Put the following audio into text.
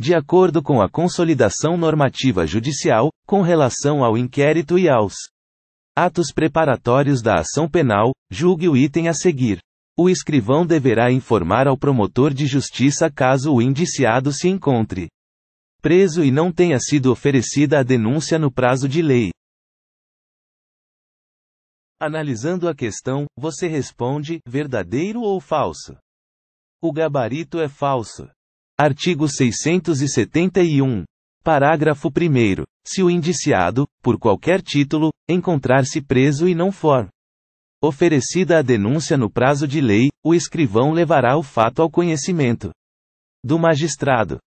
de acordo com a consolidação normativa judicial, com relação ao inquérito e aos atos preparatórios da ação penal, julgue o item a seguir. O escrivão deverá informar ao promotor de justiça caso o indiciado se encontre preso e não tenha sido oferecida a denúncia no prazo de lei. Analisando a questão, você responde: verdadeiro ou falso? O gabarito é falso. Artigo 671. Parágrafo 1. Se o indiciado, por qualquer título, encontrar-se preso e não for oferecida a denúncia no prazo de lei, o escrivão levará o fato ao conhecimento do magistrado.